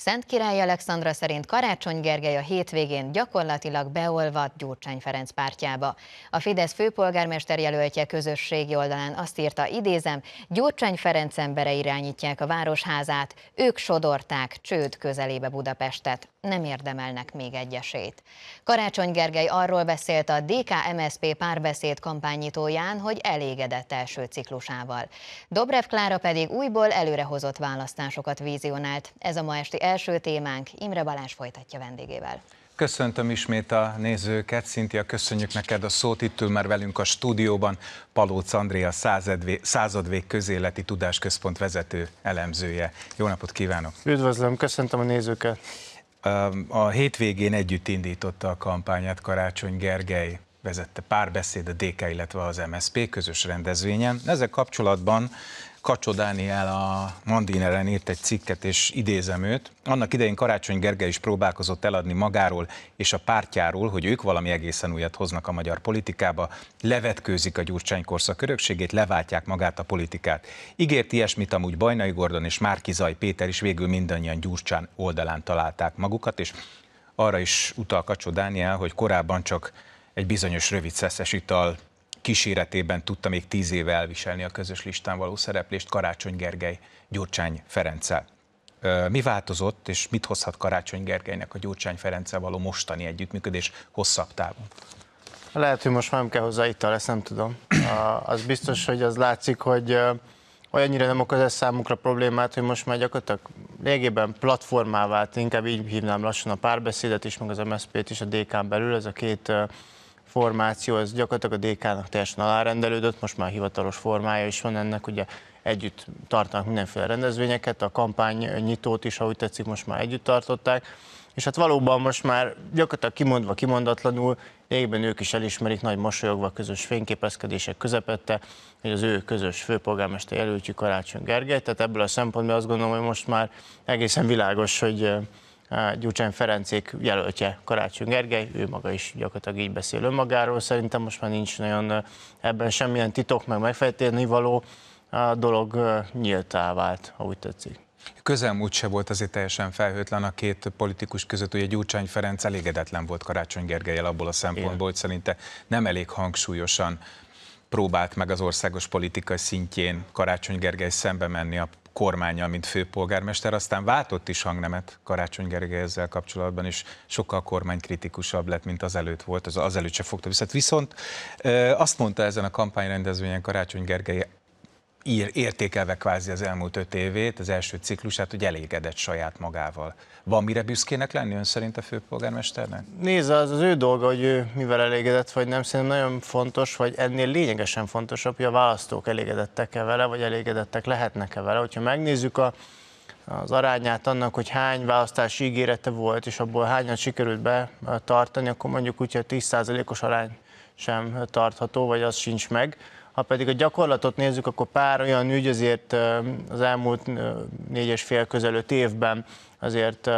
Szent Király Alexandra szerint Karácsony Gergely a hétvégén gyakorlatilag beolvadt Gyurcsány Ferenc pártjába. A Fidesz főpolgármester jelöltje közösségi oldalán azt írta, idézem, Gyurcsány Ferenc embere irányítják a városházát, ők sodorták csőd közelébe Budapestet, nem érdemelnek még egy esélyt. Karácsony Gergely arról beszélt a DK-MSZP párbeszéd kampányítóján, hogy elégedett első ciklusával. Dobrev Klára pedig újból előrehozott választásokat vízionált. Ez a ma esti első témánk. Imre Balázs folytatja vendégével. Köszöntöm ismét a nézőket. Szintia, köszönjük neked a szót. Itt ül már velünk a stúdióban Palóc Andrea századvég, közéleti tudásközpont vezető elemzője. Jó napot kívánok! Üdvözlöm, köszöntöm a nézőket! A hétvégén együtt indította a kampányát Karácsony Gergely vezette párbeszéd a DK, illetve az MSZP közös rendezvényen. Ezzel kapcsolatban Kacso Dániel a Mandineren írt egy cikket, és idézem őt. Annak idején Karácsony Gergely is próbálkozott eladni magáról és a pártjáról, hogy ők valami egészen újat hoznak a magyar politikába, levetkőzik a Gyurcsány korszak örökségét, leváltják magát a politikát. Ígért ilyesmit amúgy Bajnai Gordon és Márkizaj Péter is végül mindannyian Gyurcsán oldalán találták magukat, és arra is utal Kacso Dániel, hogy korábban csak egy bizonyos rövid szeszes ital kíséretében tudta még tíz éve elviselni a közös listán való szereplést Karácsony Gergely Gyurcsány Ferenccel. Mi változott, és mit hozhat Karácsony Gergelynek a Gyurcsány Ferenccel való mostani együttműködés hosszabb távon? Lehet, hogy most már nem kell hozzá ital, ezt nem tudom. Az biztos, hogy az látszik, hogy olyannyira nem okoz ez számukra problémát, hogy most már gyakorlatilag régében platformá vált, inkább így hívnám lassan a párbeszédet is, meg az MSZP-t is a DK-n belül, ez a két formáció, ez gyakorlatilag a DK-nak teljesen alárendelődött, most már hivatalos formája is van ennek, ugye együtt tartanak mindenféle rendezvényeket, a kampány nyitót is, ahogy tetszik, most már együtt tartották, és hát valóban most már gyakorlatilag kimondva, kimondatlanul, égben ők is elismerik nagy mosolyogva közös fényképezkedések közepette, hogy az ő közös főpolgármester jelöltjük Karácsony Gergely, tehát ebből a szempontból azt gondolom, hogy most már egészen világos, hogy Gyurcsány Ferencék jelöltje Karácsony Gergely, ő maga is gyakorlatilag így beszél önmagáról, szerintem most már nincs nagyon ebben semmilyen titok, meg megfejtélni való, a dolog nyíltá vált, ha úgy tetszik. Közelmúlt se volt azért teljesen felhőtlen a két politikus között, ugye Gyurcsány Ferenc elégedetlen volt Karácsony Gergelyel abból a szempontból, Igen. hogy szerinte nem elég hangsúlyosan próbált meg az országos politika szintjén Karácsony Gergely szembe menni a kormányjal, mint főpolgármester. Aztán váltott is hangnemet Karácsony Gergely ezzel kapcsolatban, és sokkal kormánykritikusabb lett, mint az előtt volt, az előtt se fogta vissza. Viszont azt mondta ezen a kampányrendezvényen Karácsony Gergely ír, értékelve kvázi az elmúlt öt évét, az első ciklusát, hogy elégedett saját magával. Van mire büszkének lenni ön szerint a főpolgármesternek? Nézze, az az ő dolga, hogy ő mivel elégedett vagy nem, szerintem nagyon fontos, vagy ennél lényegesen fontosabb, hogy a választók elégedettek-e vele, vagy elégedettek lehetnek-e vele. Hogyha megnézzük a az arányát annak, hogy hány választási ígérete volt, és abból hányat sikerült tartani, akkor mondjuk úgy, hogy 10%-os arány sem tartható, vagy az sincs meg. Ha pedig a gyakorlatot nézzük, akkor pár olyan ügy azért az elmúlt négy és fél közelőtt évben azért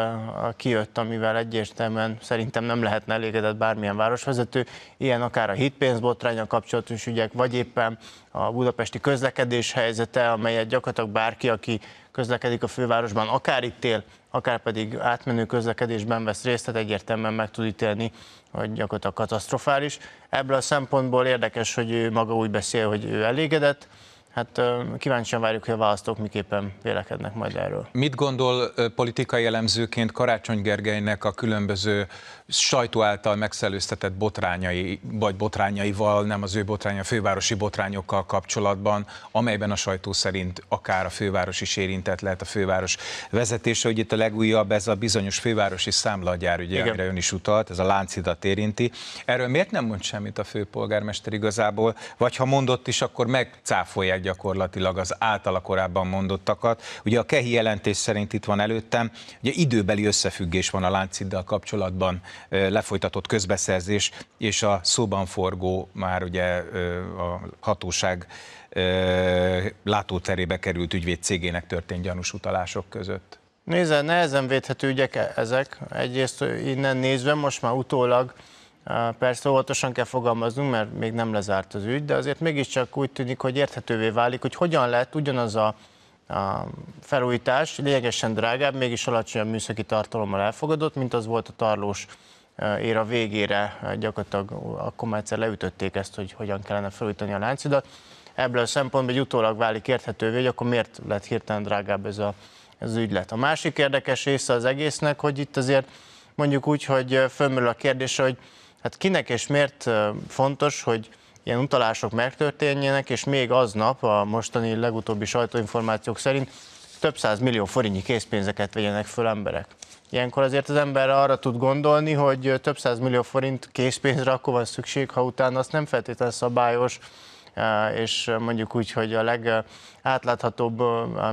kijött, amivel egyértelműen szerintem nem lehetne elégedett bármilyen városvezető, ilyen akár a hitpénzbotránya kapcsolatos ügyek, vagy éppen a budapesti közlekedés helyzete, amelyet gyakorlatilag bárki, aki közlekedik a fővárosban, akár itt él, akár pedig átmenő közlekedésben vesz részt, tehát egyértelműen meg tud ítélni, hogy gyakorlatilag katasztrofális. Ebből a szempontból érdekes, hogy ő maga úgy beszél, hogy ő elégedett, Hát kíváncsian várjuk, hogy a választók miképpen vélekednek majd erről. Mit gondol politikai elemzőként Karácsony Gergelynek a különböző sajtó által megszelőztetett botrányai, vagy botrányaival, nem az ő botránya, fővárosi botrányokkal kapcsolatban, amelyben a sajtó szerint akár a főváros is érintett lehet a főváros vezetése, hogy itt a legújabb ez a bizonyos fővárosi számlagyár, ugye, Igen. amire ön is utalt, ez a láncidat érinti. Erről miért nem mond semmit a főpolgármester igazából, vagy ha mondott is, akkor megcáfolják írják gyakorlatilag az általa korábban mondottakat. Ugye a kehi jelentés szerint itt van előttem, ugye időbeli összefüggés van a lánciddal kapcsolatban lefolytatott közbeszerzés és a szóban forgó már ugye a hatóság látóterébe került cégének történt gyanús utalások között. Nézze, nehezen védhető ügyek e-, ezek. Egyrészt innen nézve most már utólag Persze óvatosan kell fogalmaznunk, mert még nem lezárt az ügy, de azért mégiscsak úgy tűnik, hogy érthetővé válik, hogy hogyan lett ugyanaz a, a felújítás lényegesen drágább, mégis alacsonyabb műszaki tartalommal elfogadott, mint az volt a tarlós ér a végére, gyakorlatilag akkor már egyszer leütötték ezt, hogy hogyan kellene felújítani a láncidat. Ebből a szempontból egy utólag válik érthetővé, hogy akkor miért lett hirtelen drágább ez a, ez az ügylet. A másik érdekes része az egésznek, hogy itt azért mondjuk úgy, hogy fölmerül a kérdés, hogy Hát kinek és miért fontos, hogy ilyen utalások megtörténjenek, és még aznap a mostani legutóbbi sajtóinformációk szerint több száz millió forintnyi készpénzeket vegyenek föl emberek. Ilyenkor azért az ember arra tud gondolni, hogy több száz millió forint készpénzre akkor van szükség, ha utána azt nem feltétlenül szabályos és mondjuk úgy, hogy a legátláthatóbb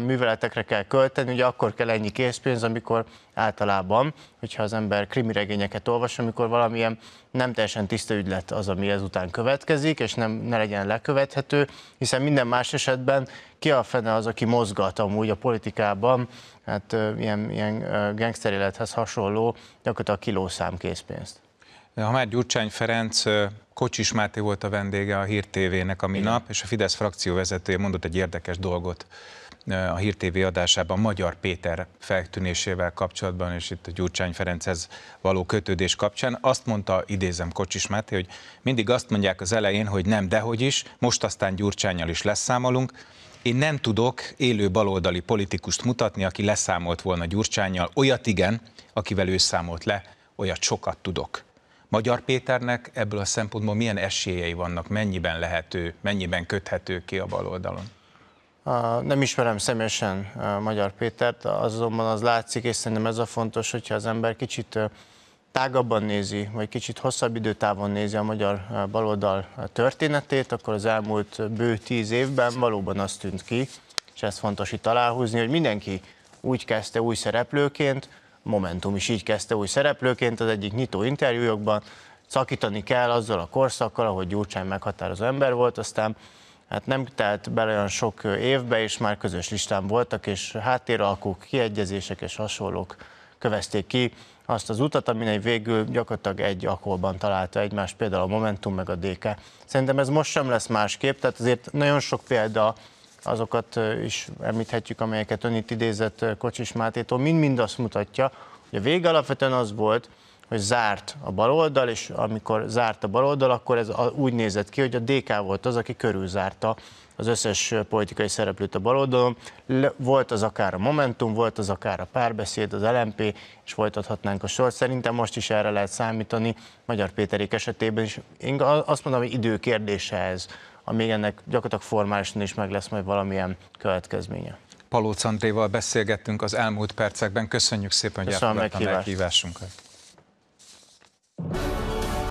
műveletekre kell költeni, ugye akkor kell ennyi készpénz, amikor általában, hogyha az ember krimi regényeket olvas, amikor valamilyen nem teljesen tiszta ügylet az, ami ezután következik, és nem, ne legyen lekövethető, hiszen minden más esetben ki a fene az, aki mozgat amúgy a politikában, hát ilyen, ilyen gangster élethez hasonló, gyakorlatilag kilószám készpénzt. Ha már Gyurcsány Ferenc Kocsis Máté volt a vendége a Hír TV-nek a minap, és a Fidesz frakció vezetője mondott egy érdekes dolgot a Hír TV adásában Magyar Péter feltűnésével kapcsolatban, és itt a Gyurcsány Ferenchez való kötődés kapcsán. Azt mondta, idézem Kocsis Máté, hogy mindig azt mondják az elején, hogy nem, dehogy is, most aztán Gyurcsányjal is leszámolunk. Én nem tudok élő baloldali politikust mutatni, aki leszámolt volna Gyurcsányjal, olyat igen, akivel ő számolt le, olyat sokat tudok. Magyar Péternek ebből a szempontból milyen esélyei vannak, mennyiben lehető, mennyiben köthető ki a baloldalon? Nem ismerem személyesen Magyar Pétert, azonban az látszik, és szerintem ez a fontos, hogyha az ember kicsit tágabban nézi, vagy kicsit hosszabb időtávon nézi a magyar baloldal történetét, akkor az elmúlt bő tíz évben valóban azt tűnt ki, és ez fontos itt aláhúzni, hogy mindenki úgy kezdte új szereplőként, Momentum is így kezdte új szereplőként az egyik nyitó interjújokban, szakítani kell azzal a korszakkal, ahogy Gyurcsány meghatározó ember volt, aztán hát nem telt bele olyan sok évbe, és már közös listán voltak, és háttéralkók, kiegyezések és hasonlók kövezték ki azt az utat, egy végül gyakorlatilag egy akkorban találta egymást, például a Momentum meg a DK. Szerintem ez most sem lesz másképp, tehát azért nagyon sok példa azokat is említhetjük, amelyeket ön itt idézett Kocsis Mátétól, mind-mind azt mutatja, hogy a vége alapvetően az volt, hogy zárt a baloldal, és amikor zárt a baloldal, akkor ez úgy nézett ki, hogy a DK volt az, aki körülzárta az összes politikai szereplőt a baloldalon. Volt az akár a Momentum, volt az akár a párbeszéd, az LMP, és folytathatnánk a sort. Szerintem most is erre lehet számítani Magyar Péterék esetében, és én azt mondom, hogy idő kérdése ez, amíg ennek gyakorlatilag formálisan is meg lesz majd valamilyen következménye. Palóc Andréval beszélgettünk az elmúlt percekben. Köszönjük szépen, hogy a meghívásunkat.